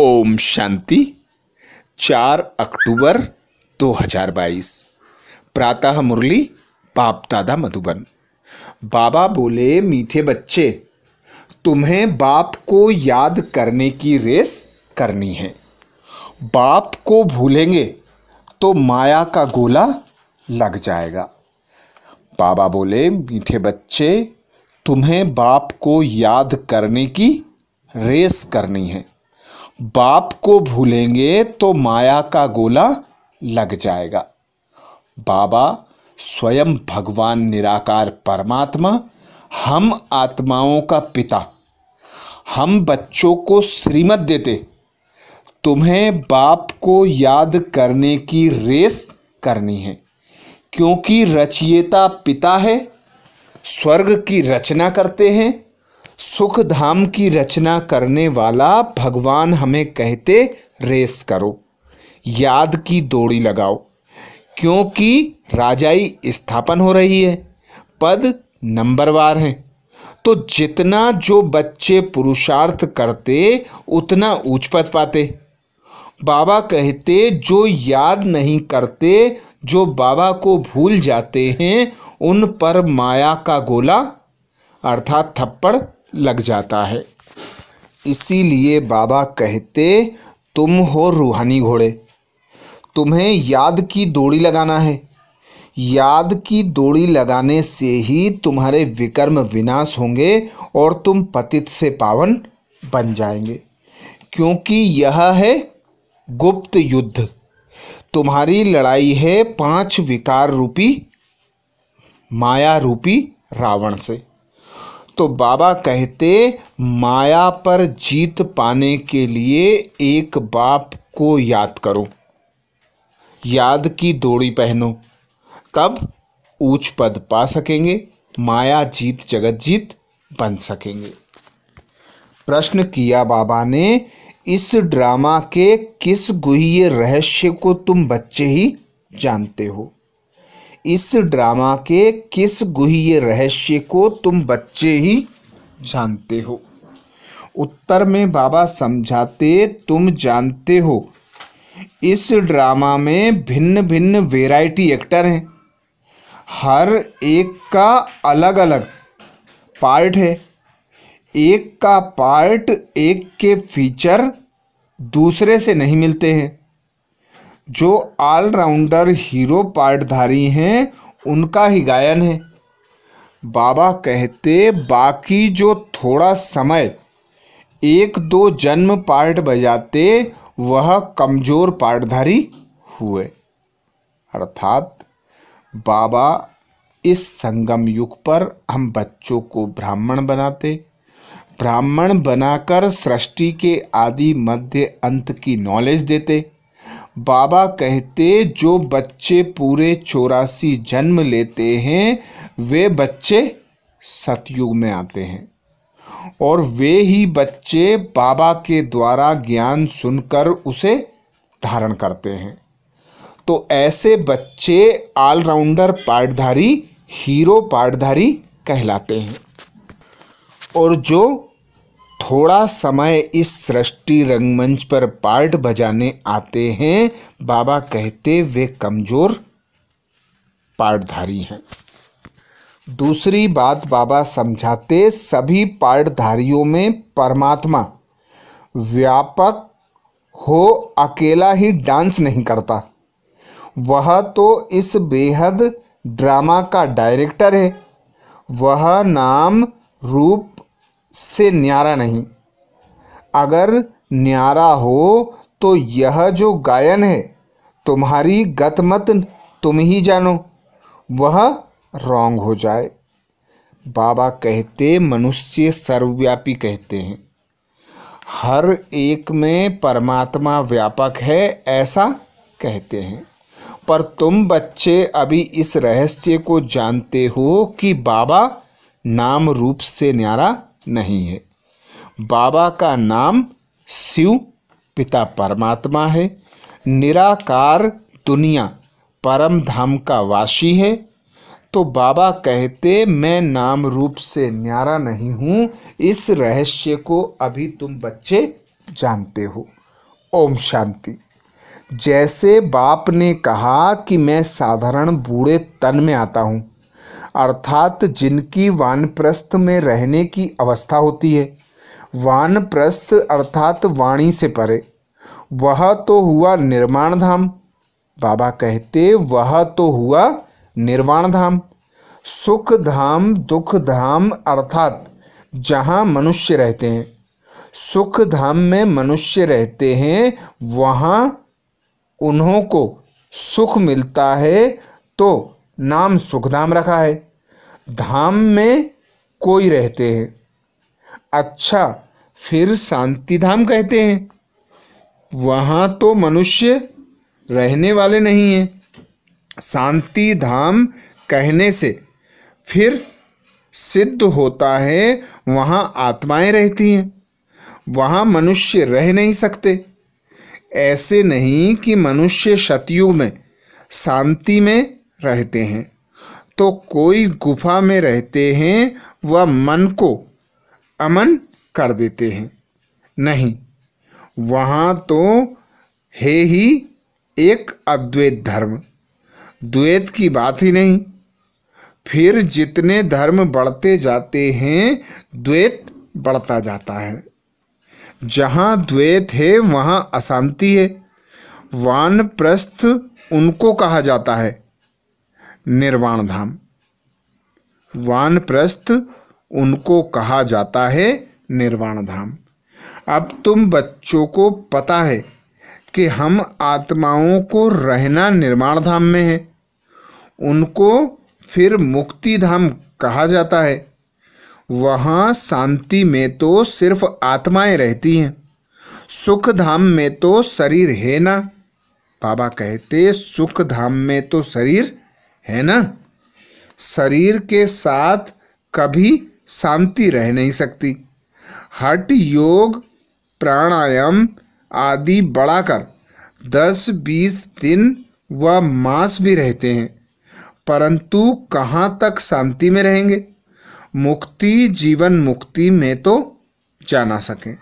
ओम शांति चार अक्टूबर 2022 प्रातः मुरली बाप दादा मधुबन बाबा बोले मीठे बच्चे तुम्हें बाप को याद करने की रेस करनी है बाप को भूलेंगे तो माया का गोला लग जाएगा बाबा बोले मीठे बच्चे तुम्हें बाप को याद करने की रेस करनी है बाप को भूलेंगे तो माया का गोला लग जाएगा बाबा स्वयं भगवान निराकार परमात्मा हम आत्माओं का पिता हम बच्चों को श्रीमत देते तुम्हें बाप को याद करने की रेस करनी है क्योंकि रचियता पिता है स्वर्ग की रचना करते हैं सुख धाम की रचना करने वाला भगवान हमें कहते रेस करो याद की दौड़ी लगाओ क्योंकि राजाई स्थापन हो रही है पद नंबरवार हैं तो जितना जो बच्चे पुरुषार्थ करते उतना ऊंच पद पाते बाबा कहते जो याद नहीं करते जो बाबा को भूल जाते हैं उन पर माया का गोला अर्थात थप्पड़ लग जाता है इसीलिए बाबा कहते तुम हो रूहानी घोड़े तुम्हें याद की दौड़ी लगाना है याद की दौड़ी लगाने से ही तुम्हारे विकर्म विनाश होंगे और तुम पतित से पावन बन जाएंगे क्योंकि यह है गुप्त युद्ध तुम्हारी लड़ाई है पांच विकार रूपी माया रूपी रावण से तो बाबा कहते माया पर जीत पाने के लिए एक बाप को याद करो याद की दौड़ी पहनो तब ऊंच पद पा सकेंगे माया जीत जगत जीत बन सकेंगे प्रश्न किया बाबा ने इस ड्रामा के किस गुह्य रहस्य को तुम बच्चे ही जानते हो इस ड्रामा के किस गुहे रहस्य को तुम बच्चे ही जानते हो उत्तर में बाबा समझाते तुम जानते हो इस ड्रामा में भिन्न भिन्न वेराइटी एक्टर हैं हर एक का अलग अलग पार्ट है एक का पार्ट एक के फीचर दूसरे से नहीं मिलते हैं जो ऑलराउंडर हीरो पार्टधारी हैं उनका ही गायन है बाबा कहते बाकी जो थोड़ा समय एक दो जन्म पार्ट बजाते वह कमजोर पार्टधारी हुए अर्थात बाबा इस संगम युग पर हम बच्चों को ब्राह्मण बनाते ब्राह्मण बनाकर सृष्टि के आदि मध्य अंत की नॉलेज देते बाबा कहते जो बच्चे पूरे चौरासी जन्म लेते हैं वे बच्चे सतयुग में आते हैं और वे ही बच्चे बाबा के द्वारा ज्ञान सुनकर उसे धारण करते हैं तो ऐसे बच्चे ऑलराउंडर पाठधारी हीरो पाठधारी कहलाते हैं और जो थोड़ा समय इस सृष्टि रंगमंच पर पार्ट बजाने आते हैं बाबा कहते वे कमज़ोर पार्टधारी हैं दूसरी बात बाबा समझाते सभी पार्टधारियों में परमात्मा व्यापक हो अकेला ही डांस नहीं करता वह तो इस बेहद ड्रामा का डायरेक्टर है वह नाम रूप से न्यारा नहीं अगर न्यारा हो तो यह जो गायन है तुम्हारी गतमत तुम ही जानो वह रॉन्ग हो जाए बाबा कहते मनुष्य सर्वव्यापी कहते हैं हर एक में परमात्मा व्यापक है ऐसा कहते हैं पर तुम बच्चे अभी इस रहस्य को जानते हो कि बाबा नाम रूप से न्यारा नहीं है बाबा का नाम शिव पिता परमात्मा है निराकार दुनिया परम धाम का वासी है तो बाबा कहते मैं नाम रूप से न्यारा नहीं हूँ इस रहस्य को अभी तुम बच्चे जानते हो ओम शांति जैसे बाप ने कहा कि मैं साधारण बूढ़े तन में आता हूँ अर्थात जिनकी वानप्रस्थ में रहने की अवस्था होती है वानप्रस्थ अर्थात वाणी से परे वह तो हुआ निर्माण धाम बाबा कहते वह तो हुआ निर्वाण धाम सुख धाम दुख धाम अर्थात जहाँ मनुष्य रहते हैं सुख धाम में मनुष्य रहते हैं वहाँ उन्हों को सुख मिलता है तो नाम सुखधाम रखा है धाम में कोई रहते हैं अच्छा फिर शांति धाम कहते हैं वहाँ तो मनुष्य रहने वाले नहीं हैं शांति धाम कहने से फिर सिद्ध होता है वहाँ आत्माएं रहती हैं वहाँ मनुष्य रह नहीं सकते ऐसे नहीं कि मनुष्य शतयुग में शांति में रहते हैं तो कोई गुफा में रहते हैं वह मन को अमन कर देते हैं नहीं वहाँ तो है ही एक अद्वैत धर्म द्वैत की बात ही नहीं फिर जितने धर्म बढ़ते जाते हैं द्वैत बढ़ता जाता है जहाँ द्वैत है वहाँ अशांति है वानप्रस्थ उनको कहा जाता है निर्वाण धाम वानप्रस्थ उनको कहा जाता है निर्वाण धाम अब तुम बच्चों को पता है कि हम आत्माओं को रहना निर्माण धाम में है उनको फिर मुक्ति धाम कहा जाता है वहाँ शांति में तो सिर्फ आत्माएं रहती हैं सुख धाम में तो शरीर है ना बाबा कहते सुख धाम में तो शरीर है ना शरीर के साथ कभी शांति रह नहीं सकती हट योग प्राणायाम आदि बढ़ाकर दस बीस दिन व मास भी रहते हैं परंतु कहाँ तक शांति में रहेंगे मुक्ति जीवन मुक्ति में तो जा ना सकें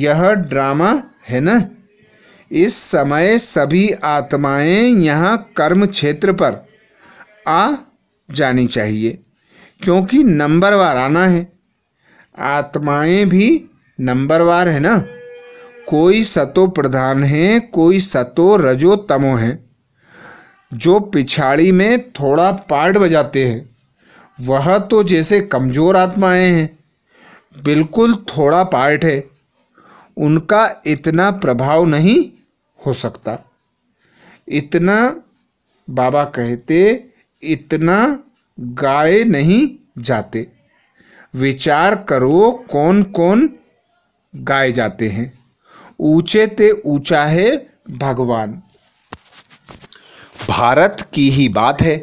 यह ड्रामा है ना इस समय सभी आत्माएं यहाँ कर्म क्षेत्र पर आ जानी चाहिए क्योंकि नंबरवार आना है आत्माएं भी नंबरवार है ना कोई सतो प्रधान है कोई सतो रजो तमो है जो पिछाड़ी में थोड़ा पार्ट बजाते हैं वह तो जैसे कमज़ोर आत्माएं हैं बिल्कुल थोड़ा पार्ट है उनका इतना प्रभाव नहीं हो सकता इतना बाबा कहते इतना गाए नहीं जाते विचार करो कौन कौन गाए जाते हैं ऊंचे ते ऊंचा है भगवान भारत की ही बात है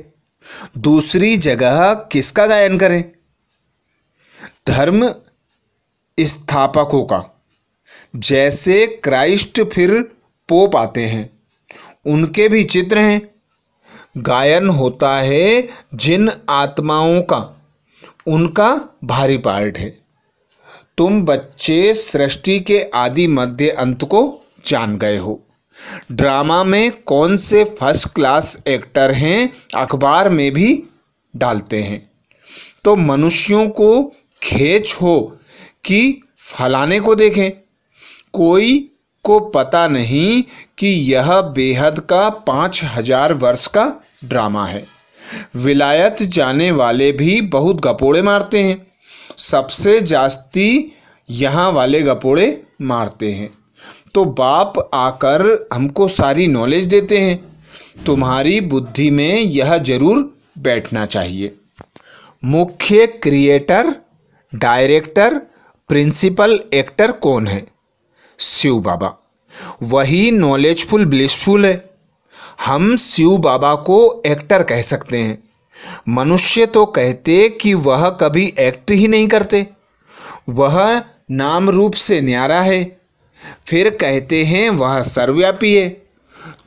दूसरी जगह किसका गायन करें धर्म स्थापकों का जैसे क्राइस्ट फिर पोप आते हैं उनके भी चित्र हैं गायन होता है जिन आत्माओं का उनका भारी पार्ट है तुम बच्चे सृष्टि के आदि मध्य अंत को जान गए हो ड्रामा में कौन से फर्स्ट क्लास एक्टर हैं अखबार में भी डालते हैं तो मनुष्यों को खेच हो कि फलाने को देखें कोई को पता नहीं कि यह बेहद का पाँच हजार वर्ष का ड्रामा है विलायत जाने वाले भी बहुत गपोड़े मारते हैं सबसे जास्ती यहाँ वाले गपोड़े मारते हैं तो बाप आकर हमको सारी नॉलेज देते हैं तुम्हारी बुद्धि में यह जरूर बैठना चाहिए मुख्य क्रिएटर डायरेक्टर प्रिंसिपल एक्टर कौन है शिव बाबा वही नॉलेजफुल ब्लिसफुल है हम शिव बाबा को एक्टर कह सकते हैं मनुष्य तो कहते कि वह कभी एक्ट ही नहीं करते वह नाम रूप से न्यारा है फिर कहते हैं वह सर्वव्यापी है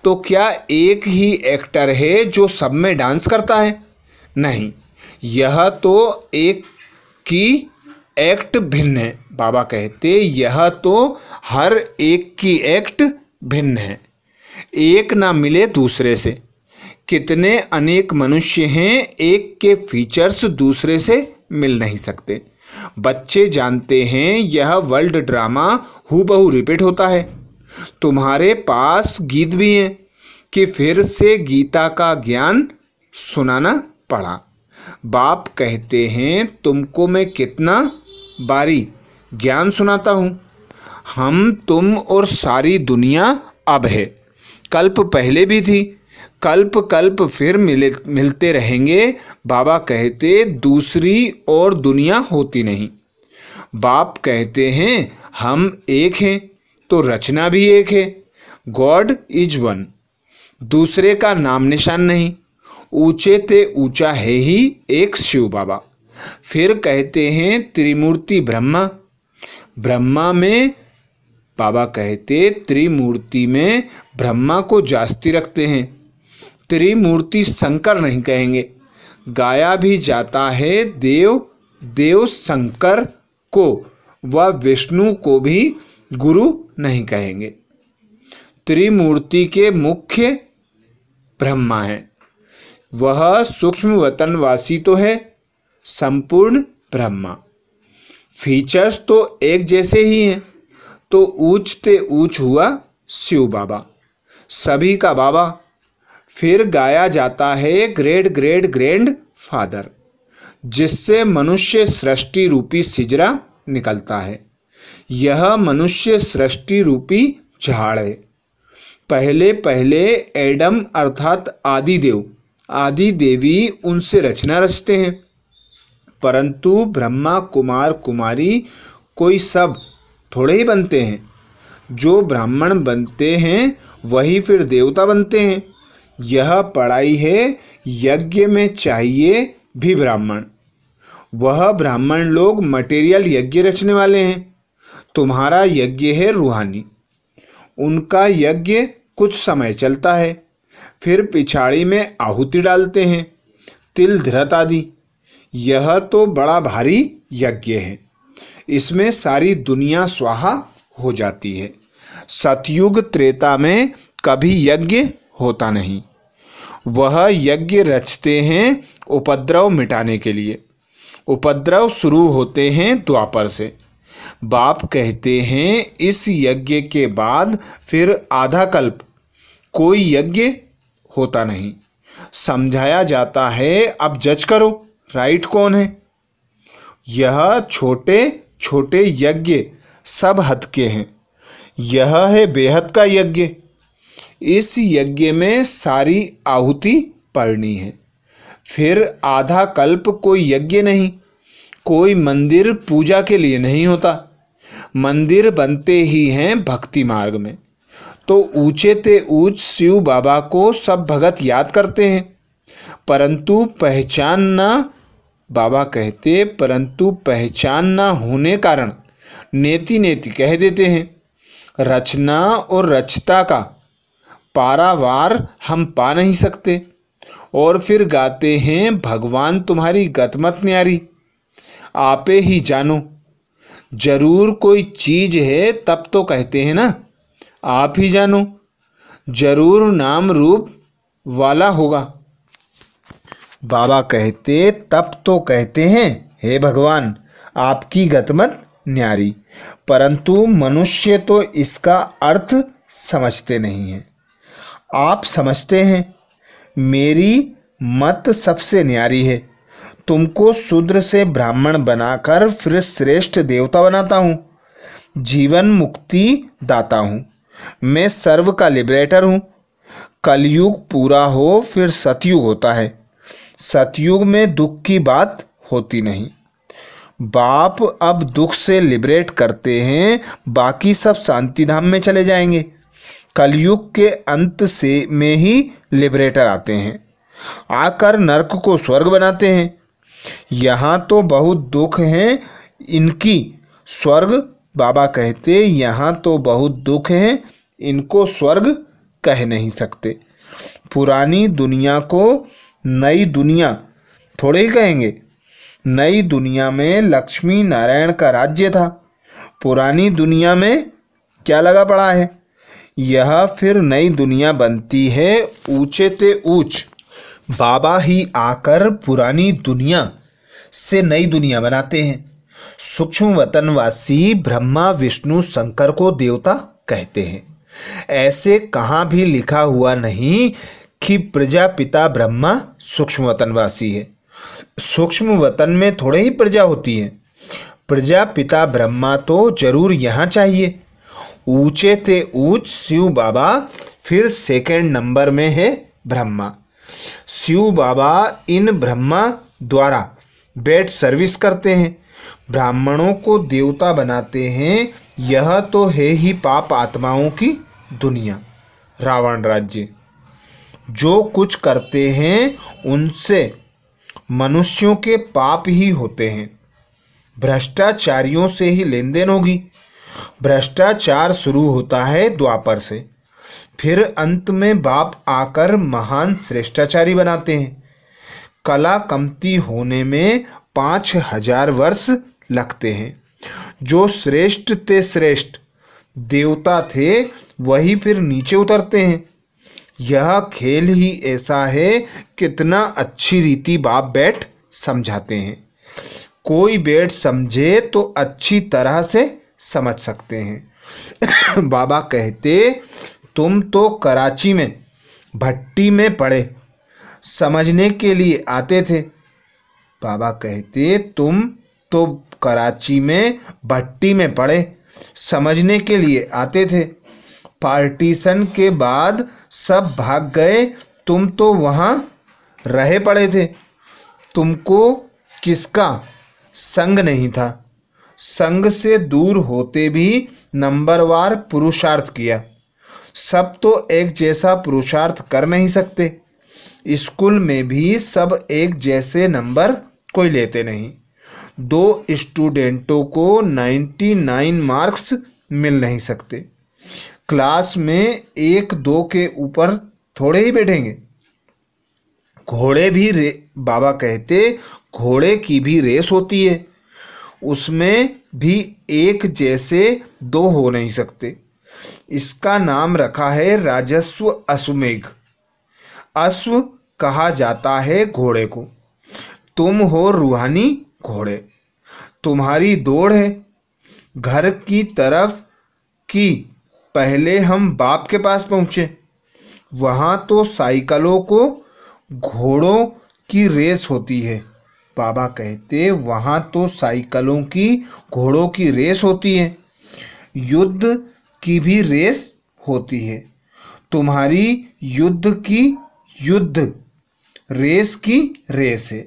तो क्या एक ही एक्टर है जो सब में डांस करता है नहीं यह तो एक की एक्ट भिन्न है बाबा कहते यह तो हर एक की एक्ट भिन्न है एक ना मिले दूसरे से कितने अनेक मनुष्य हैं एक के फीचर्स दूसरे से मिल नहीं सकते बच्चे जानते हैं यह वर्ल्ड ड्रामा हूबहू रिपीट होता है तुम्हारे पास गीत भी हैं कि फिर से गीता का ज्ञान सुनाना पड़ा बाप कहते हैं तुमको मैं कितना बारी ज्ञान सुनाता हूँ हम तुम और सारी दुनिया अब है कल्प पहले भी थी कल्प कल्प फिर मिले मिलते रहेंगे बाबा कहते दूसरी और दुनिया होती नहीं बाप कहते हैं हम एक हैं तो रचना भी एक है गॉड इज वन दूसरे का नाम निशान नहीं ऊंचे ते ऊंचा है ही एक शिव बाबा फिर कहते हैं त्रिमूर्ति ब्रह्मा ब्रह्मा में बाबा कहते त्रिमूर्ति में ब्रह्मा को जास्ती रखते हैं त्रिमूर्ति शंकर नहीं कहेंगे गाया भी जाता है देव देव शंकर को व विष्णु को भी गुरु नहीं कहेंगे त्रिमूर्ति के मुख्य ब्रह्मा हैं वह सूक्ष्म वतनवासी तो है संपूर्ण ब्रह्मा फीचर्स तो एक जैसे ही हैं तो ऊंचते ऊंच हुआ शिव बाबा सभी का बाबा फिर गाया जाता है ग्रेट ग्रेट ग्रैंड फादर जिससे मनुष्य सृष्टि रूपी सिजरा निकलता है यह मनुष्य सृष्टि रूपी झाड़ है पहले पहले एडम अर्थात आदि देव आदि देवी उनसे रचना रचते हैं परंतु ब्रह्मा कुमार कुमारी कोई सब थोड़े ही बनते हैं जो ब्राह्मण बनते हैं वही फिर देवता बनते हैं यह पढ़ाई है यज्ञ में चाहिए भी ब्राह्मण वह ब्राह्मण लोग मटेरियल यज्ञ रचने वाले हैं तुम्हारा यज्ञ है रूहानी उनका यज्ञ कुछ समय चलता है फिर पिछाड़ी में आहुति डालते हैं तिल धृत आदि यह तो बड़ा भारी यज्ञ है इसमें सारी दुनिया स्वाहा हो जाती है सतयुग त्रेता में कभी यज्ञ होता नहीं वह यज्ञ रचते हैं उपद्रव मिटाने के लिए उपद्रव शुरू होते हैं द्वापर से बाप कहते हैं इस यज्ञ के बाद फिर आधा कल्प कोई यज्ञ होता नहीं समझाया जाता है अब जज करो राइट कौन है यह छोटे छोटे यज्ञ सब हद के हैं यह है बेहद का यज्ञ इस यज्ञ में सारी आहुति पड़नी है फिर आधा कल्प कोई यज्ञ नहीं कोई मंदिर पूजा के लिए नहीं होता मंदिर बनते ही हैं भक्ति मार्ग में तो ऊंचे ते ऊंच शिव बाबा को सब भगत याद करते हैं परंतु पहचानना बाबा कहते परंतु पहचान ना होने कारण नेति नेति कह देते हैं रचना और रचता का पारावार हम पा नहीं सकते और फिर गाते हैं भगवान तुम्हारी गतमत न्यारी आपे ही जानो जरूर कोई चीज है तब तो कहते हैं ना आप ही जानो जरूर नाम रूप वाला होगा बाबा कहते तप तो कहते हैं हे भगवान आपकी गतमत न्यारी परंतु मनुष्य तो इसका अर्थ समझते नहीं हैं आप समझते हैं मेरी मत सबसे न्यारी है तुमको शूद्र से ब्राह्मण बनाकर फिर श्रेष्ठ देवता बनाता हूँ जीवन मुक्ति दाता हूँ मैं सर्व का लिबरेटर हूँ कलयुग पूरा हो फिर सतयुग होता है सतयुग में दुख की बात होती नहीं बाप अब दुख से लिबरेट करते हैं बाकी सब शांति धाम में चले जाएंगे कलयुग के अंत से में ही लिबरेटर आते हैं आकर नरक को स्वर्ग बनाते हैं यहाँ तो बहुत दुख हैं इनकी स्वर्ग बाबा कहते यहाँ तो बहुत दुख हैं इनको स्वर्ग कह नहीं सकते पुरानी दुनिया को नई दुनिया थोड़े ही कहेंगे नई दुनिया में लक्ष्मी नारायण का राज्य था पुरानी दुनिया में क्या लगा पड़ा है यह फिर नई दुनिया बनती है ऊंचे ते ऊंच बाबा ही आकर पुरानी दुनिया से नई दुनिया बनाते हैं सूक्ष्म वतनवासी ब्रह्मा विष्णु शंकर को देवता कहते हैं ऐसे कहाँ भी लिखा हुआ नहीं कि पिता ब्रह्मा सूक्ष्म वतनवासी है सूक्ष्म वतन में थोड़े ही प्रजा होती है प्रजा पिता ब्रह्मा तो जरूर यहाँ चाहिए ऊंचे थे ऊंच शिव बाबा फिर सेकंड नंबर में है ब्रह्मा शिव बाबा इन ब्रह्मा द्वारा बेड सर्विस करते हैं ब्राह्मणों को देवता बनाते हैं यह तो है ही पाप आत्माओं की दुनिया रावण राज्य जो कुछ करते हैं उनसे मनुष्यों के पाप ही होते हैं भ्रष्टाचारियों से ही लेन देन होगी भ्रष्टाचार शुरू होता है द्वापर से फिर अंत में बाप आकर महान श्रेष्ठाचारी बनाते हैं कला कमती होने में पाँच हजार वर्ष लगते हैं जो श्रेष्ठ थे श्रेष्ठ देवता थे वही फिर नीचे उतरते हैं यह खेल ही ऐसा है कितना अच्छी रीति बाप बैठ समझाते हैं कोई बैठ समझे तो अच्छी तरह से समझ सकते हैं बाबा कहते तुम तो कराची में भट्टी में पड़े समझने के लिए आते थे बाबा कहते तुम तो कराची में भट्टी में पड़े समझने के लिए आते थे पार्टीशन के बाद सब भाग गए तुम तो वहाँ रहे पड़े थे तुमको किसका संग नहीं था संग से दूर होते भी नंबरवार पुरुषार्थ किया सब तो एक जैसा पुरुषार्थ कर नहीं सकते स्कूल में भी सब एक जैसे नंबर कोई लेते नहीं दो स्टूडेंटों को नाइन्टी नाइन मार्क्स मिल नहीं सकते क्लास में एक दो के ऊपर थोड़े ही बैठेंगे घोड़े भी रे बाबा कहते घोड़े की भी रेस होती है उसमें भी एक जैसे दो हो नहीं सकते इसका नाम रखा है राजस्व अश्वमेघ अश्व कहा जाता है घोड़े को तुम हो रूहानी घोड़े तुम्हारी दौड़ है घर की तरफ की पहले हम बाप के पास पहुँचे वहाँ तो साइकिलों को घोड़ों की रेस होती है बाबा कहते वहाँ तो साइकिलों की घोड़ों की रेस होती है युद्ध की भी रेस होती है तुम्हारी युद्ध की युद्ध रेस की रेस है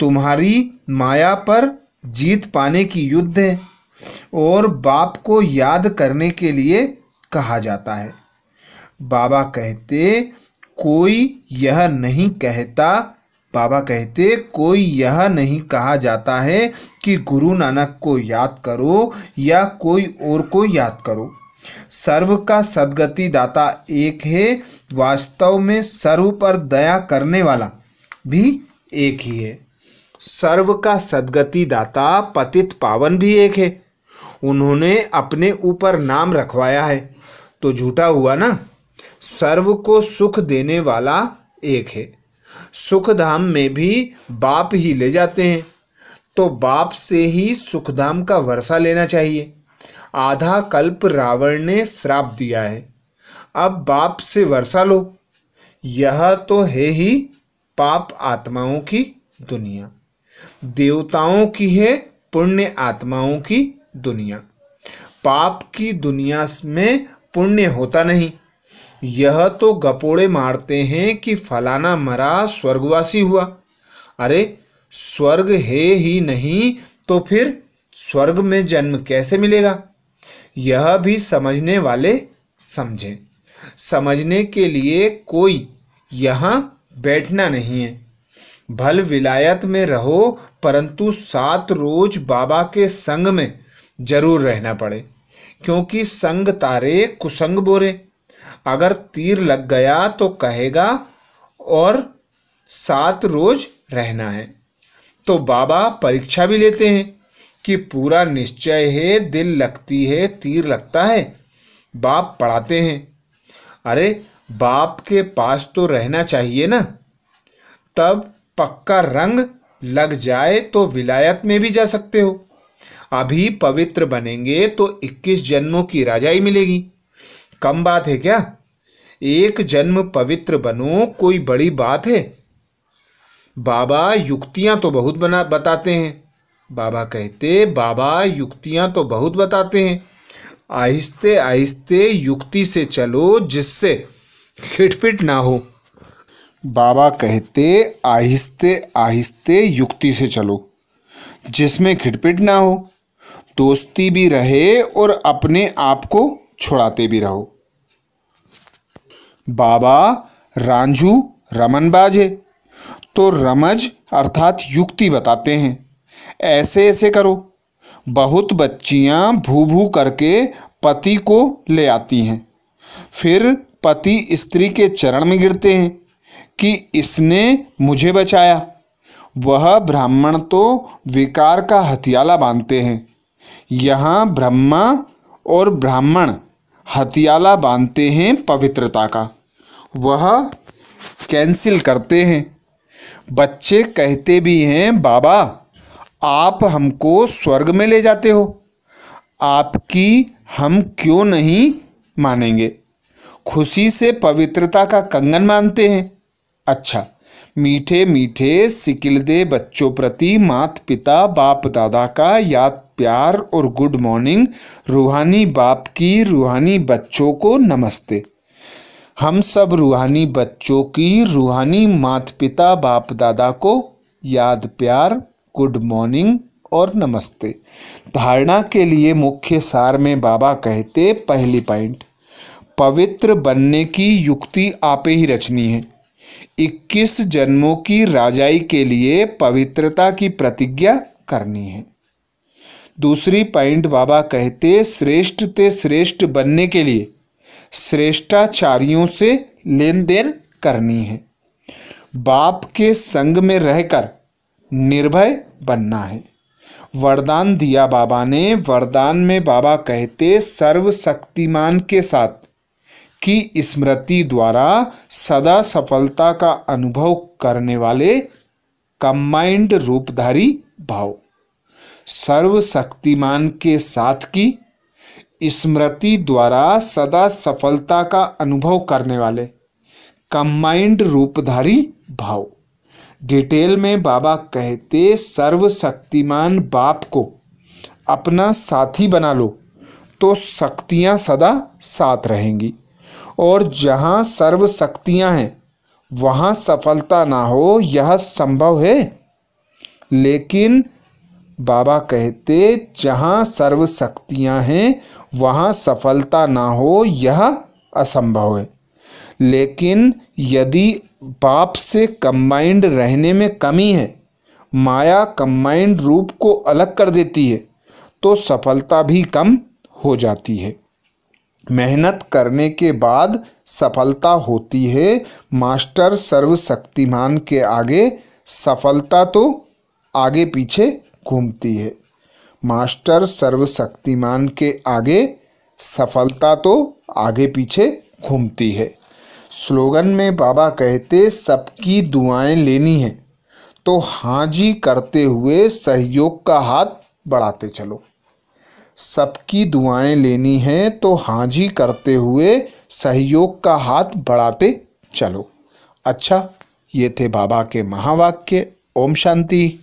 तुम्हारी माया पर जीत पाने की युद्ध है और बाप को याद करने के लिए कहा जाता है बाबा कहते कोई यह नहीं कहता बाबा कहते कोई यह नहीं कहा जाता है कि गुरु नानक को याद करो या कोई और को याद करो सर्व का सदगति दाता एक है वास्तव में सर्व पर दया करने वाला भी एक ही है सर्व का सदगति दाता पतित पावन भी एक है उन्होंने अपने ऊपर नाम रखवाया है तो झूठा हुआ ना सर्व को सुख देने वाला एक है सुख धाम में भी बाप ही ले जाते हैं तो बाप से ही सुखधाम का वर्षा लेना चाहिए आधा कल्प रावण ने श्राप दिया है अब बाप से वर्षा लो यह तो है ही पाप आत्माओं की दुनिया देवताओं की है पुण्य आत्माओं की दुनिया पाप की दुनिया में पुण्य होता नहीं यह तो गपोड़े मारते हैं कि फलाना मरा स्वर्गवासी हुआ अरे स्वर्ग है ही नहीं तो फिर स्वर्ग में जन्म कैसे मिलेगा यह भी समझने वाले समझें समझने के लिए कोई यहाँ बैठना नहीं है भल विलायत में रहो परंतु सात रोज बाबा के संग में जरूर रहना पड़े क्योंकि संग तारे कुसंग बोरे अगर तीर लग गया तो कहेगा और सात रोज रहना है तो बाबा परीक्षा भी लेते हैं कि पूरा निश्चय है दिल लगती है तीर लगता है बाप पढ़ाते हैं अरे बाप के पास तो रहना चाहिए ना तब पक्का रंग लग जाए तो विलायत में भी जा सकते हो अभी पवित्र बनेंगे तो 21 जन्मों की राजाई मिलेगी कम बात है क्या एक जन्म पवित्र बनो कोई बड़ी बात है बाबा युक्तियां तो बहुत बना बताते हैं बाबा कहते बाबा युक्तियां तो बहुत बताते हैं आहिस्ते आहिस्ते युक्ति से चलो जिससे खिटपिट ना हो बाबा कहते आहिस्ते आहिस्ते युक्ति से चलो जिसमें खिटपिट ना हो दोस्ती भी रहे और अपने आप को छुड़ाते भी रहो बाबा रांझू रमन बाजे तो रमज अर्थात युक्ति बताते हैं ऐसे ऐसे करो बहुत बच्चियां भू भू करके पति को ले आती हैं फिर पति स्त्री के चरण में गिरते हैं कि इसने मुझे बचाया वह ब्राह्मण तो विकार का हथियाला बांधते हैं यहाँ ब्रह्मा और ब्राह्मण हथियाला बांधते हैं पवित्रता का वह कैंसिल करते हैं बच्चे कहते भी हैं बाबा आप हमको स्वर्ग में ले जाते हो आपकी हम क्यों नहीं मानेंगे खुशी से पवित्रता का कंगन मानते हैं अच्छा मीठे मीठे सिकिलदे बच्चों प्रति मात पिता बाप दादा का याद प्यार और गुड मॉर्निंग रूहानी बाप की रूहानी बच्चों को नमस्ते हम सब रूहानी बच्चों की रूहानी मात पिता बाप दादा को याद प्यार गुड मॉर्निंग और नमस्ते धारणा के लिए मुख्य सार में बाबा कहते पहली पॉइंट पवित्र बनने की युक्ति आपे ही रचनी है इक्कीस जन्मों की राजाई के लिए पवित्रता की प्रतिज्ञा करनी है दूसरी पॉइंट बाबा कहते श्रेष्ठ ते श्रेष्ठ बनने के लिए श्रेष्ठाचारियों से लेन देन करनी है बाप के संग में रहकर निर्भय बनना है वरदान दिया बाबा ने वरदान में बाबा कहते सर्वशक्तिमान के साथ की स्मृति द्वारा सदा सफलता का अनुभव करने वाले कम्बाइंड रूपधारी भाव सर्वशक्तिमान के साथ की स्मृति द्वारा सदा सफलता का अनुभव करने वाले कम्बाइंड रूपधारी भाव डिटेल में बाबा कहते सर्वशक्तिमान बाप को अपना साथी बना लो तो शक्तियाँ सदा साथ रहेंगी और जहाँ सर्वशक्तियाँ हैं वहाँ सफलता ना हो यह संभव है लेकिन बाबा कहते जहाँ सर्वशक्तियाँ हैं वहाँ सफलता ना हो यह असंभव है लेकिन यदि बाप से कंबाइंड रहने में कमी है माया कंबाइंड रूप को अलग कर देती है तो सफलता भी कम हो जाती है मेहनत करने के बाद सफलता होती है मास्टर सर्वशक्तिमान के आगे सफलता तो आगे पीछे घूमती है मास्टर सर्वशक्तिमान के आगे सफलता तो आगे पीछे घूमती है स्लोगन में बाबा कहते सबकी दुआएं लेनी है तो हाँ जी करते हुए सहयोग का हाथ बढ़ाते चलो सबकी दुआएं लेनी हैं तो हाजी करते हुए सहयोग का हाथ बढ़ाते चलो अच्छा ये थे बाबा के महावाक्य ओम शांति